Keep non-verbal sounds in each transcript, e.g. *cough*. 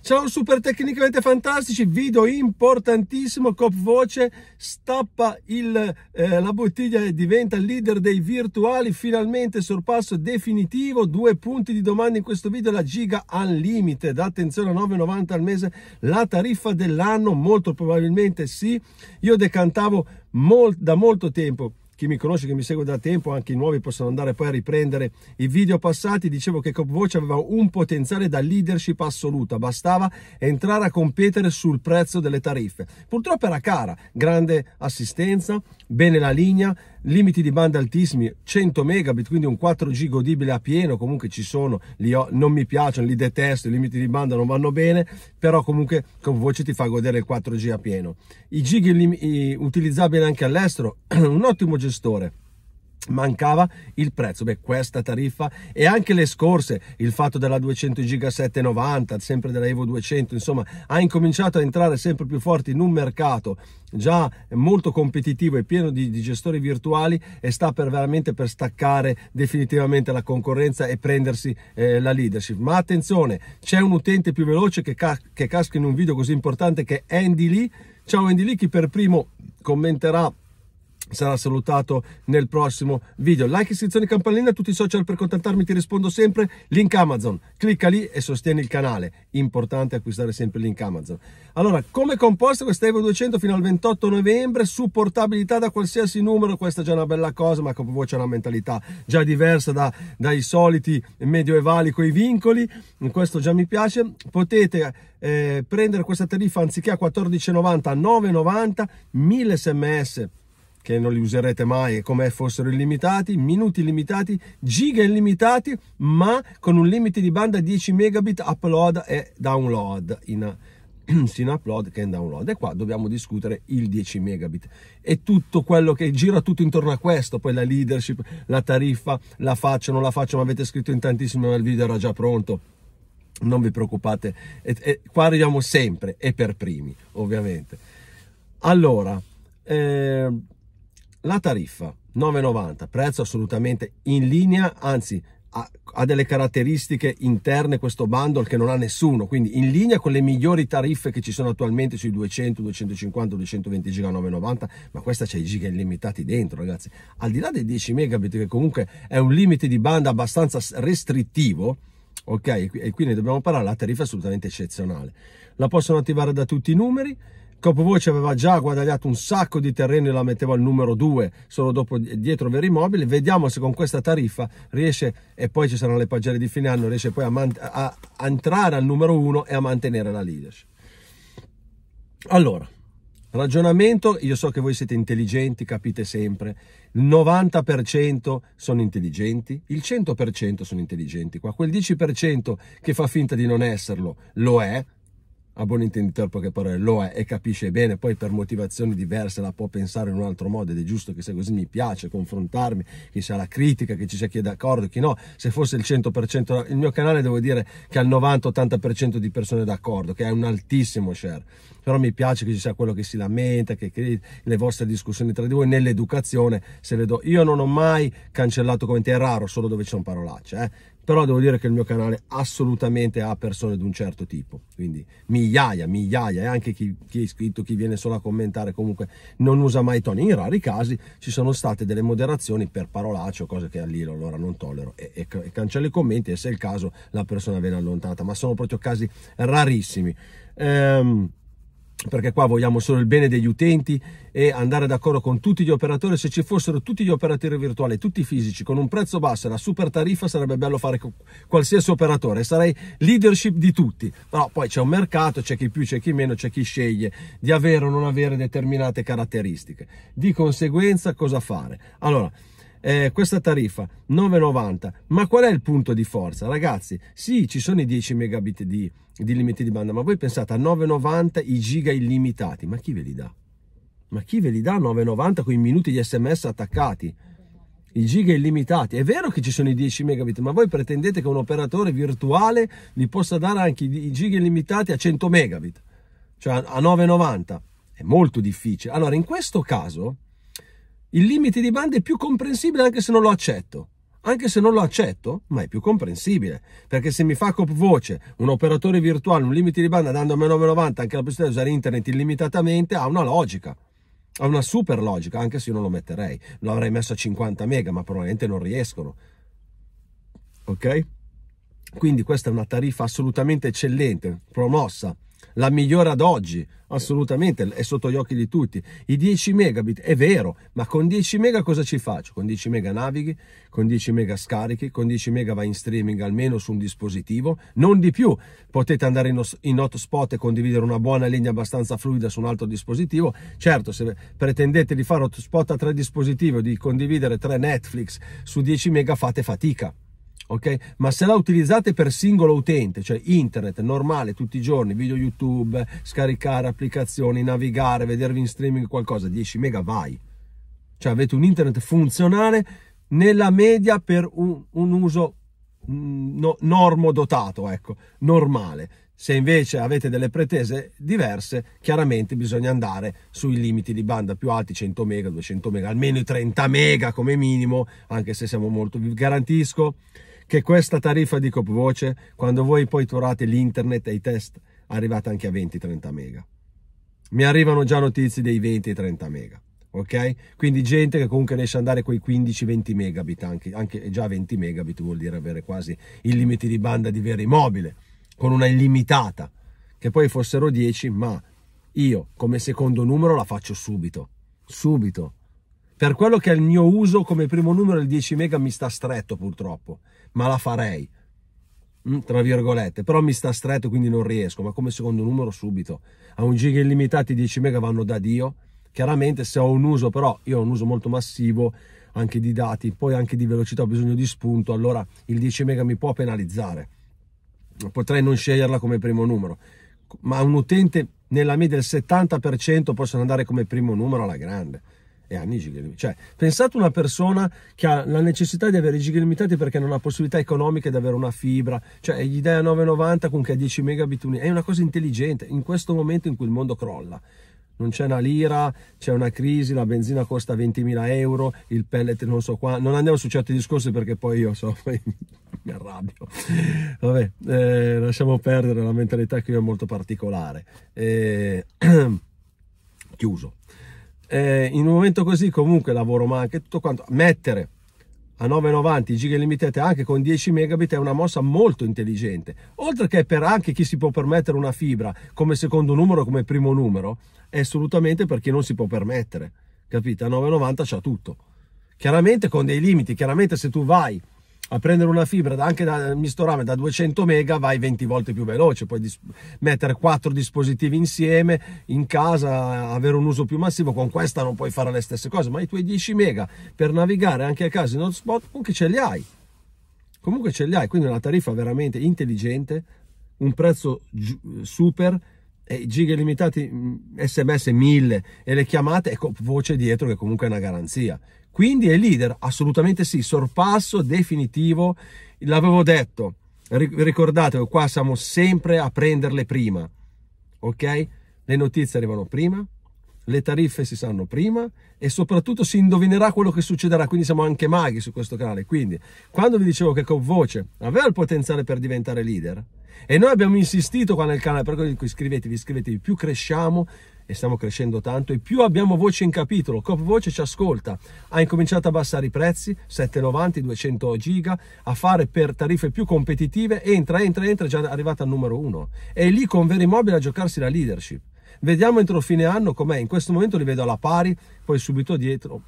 Ciao super tecnicamente fantastici, video importantissimo, Cop Voce stappa il, eh, la bottiglia e diventa leader dei virtuali, finalmente sorpasso definitivo, due punti di domanda in questo video, la Giga Unlimited, attenzione a 9,90 al mese, la tariffa dell'anno, molto probabilmente sì, io decantavo molt, da molto tempo chi mi conosce, chi mi segue da tempo, anche i nuovi possono andare poi a riprendere i video passati, dicevo che CopVoce aveva un potenziale da leadership assoluta, bastava entrare a competere sul prezzo delle tariffe. Purtroppo era cara, grande assistenza, bene la linea, limiti di banda altissimi, 100 megabit, quindi un 4G godibile a pieno, comunque ci sono, li ho, non mi piacciono, li detesto, i limiti di banda non vanno bene, però comunque con voce ti fa godere il 4G a pieno. I gig utilizzabili anche all'estero, *clears throat* un ottimo gestore mancava il prezzo. Beh, questa tariffa e anche le scorse, il fatto della 200 giga 790, sempre della Evo 200, insomma, ha incominciato a entrare sempre più forte in un mercato già molto competitivo e pieno di, di gestori virtuali e sta per veramente per staccare definitivamente la concorrenza e prendersi eh, la leadership. Ma attenzione, c'è un utente più veloce che, ca che casca in un video così importante che è Andy Lee. Ciao Andy Lee, chi per primo commenterà sarà salutato nel prossimo video. Like, iscrizione, campanellina, tutti i social per contattarmi, ti rispondo sempre. Link Amazon, clicca lì e sostieni il canale. Importante acquistare sempre link Amazon. Allora, come composta questa Evo 200 fino al 28 novembre, supportabilità da qualsiasi numero, questa è già una bella cosa, ma come voi c'è una mentalità già diversa da, dai soliti medioevali coi vincoli, questo già mi piace. Potete eh, prendere questa tariffa anziché a 14,90 a 9,90, 1000 sms che non li userete mai e come fossero illimitati, minuti illimitati, giga illimitati, ma con un limite di banda 10 megabit upload e download in, *clears throat* sia in upload che in download e qua dobbiamo discutere il 10 megabit e tutto quello che gira tutto intorno a questo poi la leadership la tariffa la faccio non la faccio ma avete scritto in tantissimo ma il video era già pronto non vi preoccupate e, e, qua arriviamo sempre e per primi ovviamente allora eh, la tariffa 9,90, prezzo assolutamente in linea, anzi ha, ha, delle caratteristiche interne questo bundle che non ha nessuno, quindi in linea con le migliori tariffe che ci sono attualmente sui 200, 250, 220 giga 990, ma questa c'è i giga illimitati dentro ragazzi, al di là dei 10 megabit che comunque è un limite di banda abbastanza restrittivo, ok, e quindi dobbiamo parlare, la tariffa è assolutamente eccezionale, la possono attivare da tutti i numeri, Capovoce aveva già guadagnato un sacco di terreno e la metteva al numero 2, solo dopo dietro Veri Mobili. Vediamo se con questa tariffa riesce, e poi ci saranno le pagelle di fine anno, riesce poi a, a, a entrare al numero 1 e a mantenere la leadership. Allora, ragionamento, io so che voi siete intelligenti, capite sempre, il 90% sono intelligenti, il 100% sono intelligenti, qua quel 10% che fa finta di non esserlo, lo è, a buon intenditore poche parole lo è e capisce bene, poi per motivazioni diverse la può pensare in un altro modo ed è giusto che sia così, mi piace confrontarmi, che sia la critica, che ci sia chi è d'accordo, chi no, se fosse il 100%, il mio canale devo dire che al 90-80% di persone d'accordo, che è un altissimo share, però mi piace che ci sia quello che si lamenta, che critica, le vostre discussioni tra di voi, nell'educazione se vedo, io non ho mai cancellato commenti, è raro solo dove c'è un parolacce, eh? però devo dire che il mio canale assolutamente ha persone di un certo tipo, quindi migliaia, migliaia, e anche chi, chi è iscritto, chi viene solo a commentare, comunque non usa mai toni. In rari casi ci sono state delle moderazioni per parolacce o cose che lì allora non tollero e, e, e cancello i commenti e se è il caso la persona viene allontanata, ma sono proprio casi rarissimi. Ehm, perché qua vogliamo solo il bene degli utenti e andare d'accordo con tutti gli operatori, se ci fossero tutti gli operatori virtuali, tutti fisici, con un prezzo basso e la super tariffa sarebbe bello fare con qualsiasi operatore, sarei leadership di tutti, però poi c'è un mercato, c'è chi più, c'è chi meno, c'è chi sceglie di avere o non avere determinate caratteristiche. Di conseguenza cosa fare? Allora, eh, questa tariffa 9,90 ma qual è il punto di forza ragazzi sì ci sono i 10 megabit di, di limiti di banda ma voi pensate a 9,90 i giga illimitati ma chi ve li dà? ma chi ve li dà 9,90 con i minuti di sms attaccati? i giga illimitati. È vero che ci sono i 10 megabit, ma voi pretendete che un operatore virtuale vi possa dare anche i giga illimitati a 100 megabit, cioè a 9,90. È molto difficile. Allora, in questo caso, il limite di banda è più comprensibile anche se non lo accetto. Anche se non lo accetto, ma è più comprensibile. Perché se mi fa voce un operatore virtuale un limite di banda dando a meno 90 anche la possibilità di usare internet illimitatamente, ha una logica. Ha una super logica, anche se io non lo metterei. Lo avrei messo a 50 mega, ma probabilmente non riescono. Ok? Quindi questa è una tariffa assolutamente eccellente, promossa la migliore ad oggi, assolutamente, è sotto gli occhi di tutti. I 10 megabit, è vero, ma con 10 mega cosa ci faccio? Con 10 mega navighi, con 10 mega scarichi, con 10 mega vai in streaming almeno su un dispositivo, non di più. Potete andare in, in hotspot e condividere una buona linea abbastanza fluida su un altro dispositivo. Certo, se pretendete di fare hotspot a tre dispositivi o di condividere tre Netflix su 10 mega fate fatica ok? Ma se la utilizzate per singolo utente, cioè internet normale tutti i giorni, video YouTube, scaricare applicazioni, navigare, vedervi in streaming qualcosa, 10 mega vai. Cioè avete un internet funzionale nella media per un, un uso mm, no, normo dotato, ecco, normale. Se invece avete delle pretese diverse, chiaramente bisogna andare sui limiti di banda più alti, 100 mega, 200 mega, almeno i 30 mega come minimo, anche se siamo molto, vi garantisco che questa tariffa di copvoce, quando voi poi turate l'internet e i test, arrivate anche a 20-30 mega. Mi arrivano già notizie dei 20-30 mega. Ok? Quindi gente che comunque riesce ad andare con i 15-20 megabit, anche, anche già 20 megabit vuol dire avere quasi i limiti di banda di vera immobile, con una illimitata, che poi fossero 10, ma io come secondo numero la faccio subito, subito, per quello che è il mio uso come primo numero il 10 mega mi sta stretto purtroppo, ma la farei, mm, tra virgolette, però mi sta stretto quindi non riesco, ma come secondo numero subito, a un giga illimitati 10 mega vanno da Dio, chiaramente se ho un uso però, io ho un uso molto massivo anche di dati, poi anche di velocità ho bisogno di spunto, allora il 10 mega mi può penalizzare, potrei non sceglierla come primo numero, ma un utente nella media del 70% possono andare come primo numero alla grande e hanno i giri limitati. Cioè, pensate una persona che ha la necessità di avere i giri limitati perché non ha possibilità economiche di avere una fibra, cioè gli dai a 9,90 con che ha 10 megabit È una cosa intelligente in questo momento in cui il mondo crolla. Non c'è una lira, c'è una crisi, la benzina costa 20.000 euro, il pellet non so qua. Non andiamo su certi discorsi perché poi io so, *laughs* poi mi arrabbio. Vabbè, eh, lasciamo perdere la mentalità che io è molto particolare. Eh, *clears throat* chiuso eh, in un momento così comunque lavoro ma anche tutto quanto mettere a 9,90 giga illimitate anche con 10 megabit è una mossa molto intelligente oltre che per anche chi si può permettere una fibra come secondo numero come primo numero è assolutamente per chi non si può permettere capite a 9,90 c'ha tutto chiaramente con dei limiti chiaramente se tu vai a prendere una fibra da, anche da eh, misto rame da 200 mega vai 20 volte più veloce puoi dis- mettere quattro dispositivi insieme in casa avere un uso più massivo con questa non puoi fare le stesse cose ma i tuoi 10 mega per navigare anche a casa in hotspot comunque ce li hai comunque ce li hai quindi una tariffa veramente intelligente un prezzo super e giga limitati sms mm, 1000 e le chiamate e ecco, voce dietro che comunque è una garanzia quindi è leader, assolutamente sì, sorpasso definitivo, l'avevo detto, ricordate, qua siamo sempre a prenderle prima, ok? Le notizie arrivano prima, le tariffe si sanno prima e soprattutto si indovinerà quello che succederà, quindi siamo anche maghi su questo canale. Quindi, quando vi dicevo che Copvoce aveva il potenziale per diventare leader, e noi abbiamo insistito qua nel canale, per quello iscrivetevi, iscrivetevi, più cresciamo, e stiamo crescendo tanto e più abbiamo voce in capitolo, Cop Voce ci ascolta, ha incominciato a abbassare i prezzi, 7,90, 200 giga, a fare per tariffe più competitive, entra, entra, entra, è già arrivata al numero uno. È lì con Vero Immobile a giocarsi la leadership. Vediamo entro fine anno com'è, in questo momento li vedo alla pari, poi subito dietro,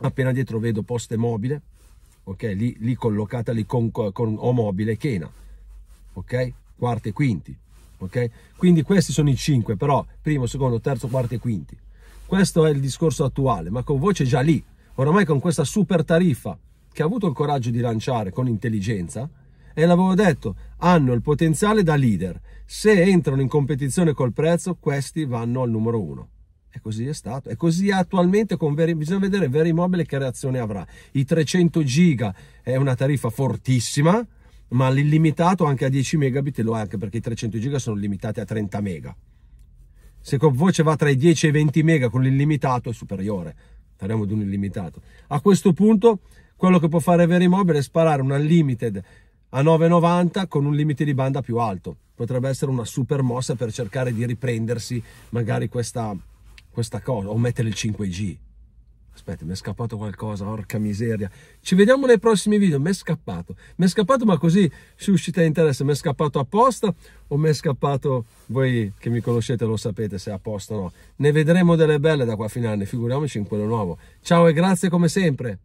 appena dietro vedo Poste Mobile, ok, lì, lì collocata lì con, con O Mobile e Kena, ok, quarti e quinti ok? Quindi questi sono i cinque, però primo, secondo, terzo, quarto e quinti. Questo è il discorso attuale, ma con voce già lì, oramai con questa super tariffa che ha avuto il coraggio di lanciare con intelligenza, e l'avevo detto, hanno il potenziale da leader. Se entrano in competizione col prezzo, questi vanno al numero uno. E così è stato. E così attualmente con Veri, bisogna vedere Veri Mobile che reazione avrà. I 300 giga è una tariffa fortissima, ma l'illimitato anche a 10 megabit lo è anche perché i 300 giga sono limitati a 30 mega se con voce va tra i 10 e i 20 mega con l'illimitato è superiore parliamo di un illimitato a questo punto quello che può fare Verimobile è sparare un unlimited a 9,90 con un limite di banda più alto potrebbe essere una super mossa per cercare di riprendersi magari questa, questa cosa o mettere il 5G Aspetta, mi è scappato qualcosa, orca miseria. Ci vediamo nei prossimi video. Mi è scappato. Mi è scappato, ma così suscita interesse. Mi è scappato apposta o mi è scappato? Voi che mi conoscete lo sapete se è apposta o no. Ne vedremo delle belle da qua a fine anno, figuriamoci in quello nuovo. Ciao e grazie come sempre.